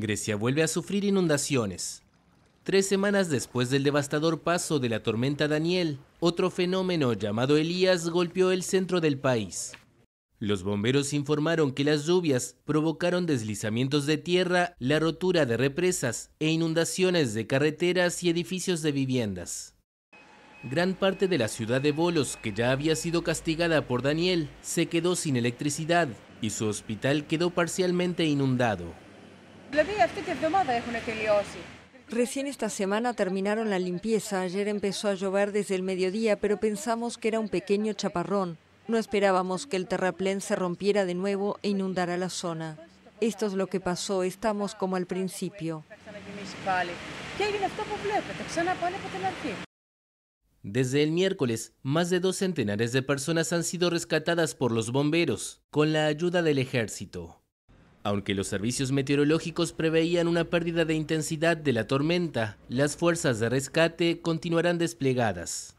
Grecia vuelve a sufrir inundaciones. Tres semanas después del devastador paso de la tormenta Daniel, otro fenómeno llamado Elías golpeó el centro del país. Los bomberos informaron que las lluvias provocaron deslizamientos de tierra, la rotura de represas e inundaciones de carreteras y edificios de viviendas. Gran parte de la ciudad de Bolos, que ya había sido castigada por Daniel, se quedó sin electricidad y su hospital quedó parcialmente inundado. Recién esta semana terminaron la limpieza, ayer empezó a llover desde el mediodía, pero pensamos que era un pequeño chaparrón. No esperábamos que el terraplén se rompiera de nuevo e inundara la zona. Esto es lo que pasó, estamos como al principio. Desde el miércoles, más de dos centenares de personas han sido rescatadas por los bomberos, con la ayuda del ejército. Aunque los servicios meteorológicos preveían una pérdida de intensidad de la tormenta, las fuerzas de rescate continuarán desplegadas.